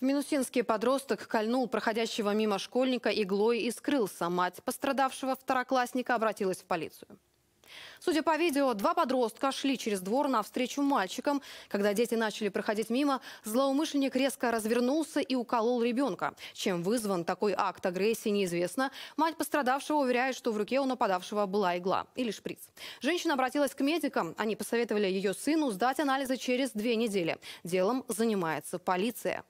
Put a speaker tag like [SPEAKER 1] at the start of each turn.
[SPEAKER 1] В Минусинске подросток кольнул проходящего мимо школьника иглой и скрылся. Мать пострадавшего второклассника обратилась в полицию. Судя по видео, два подростка шли через двор навстречу мальчикам. Когда дети начали проходить мимо, злоумышленник резко развернулся и уколол ребенка. Чем вызван такой акт агрессии, неизвестно. Мать пострадавшего уверяет, что в руке у нападавшего была игла или шприц. Женщина обратилась к медикам. Они посоветовали ее сыну сдать анализы через две недели. Делом занимается полиция.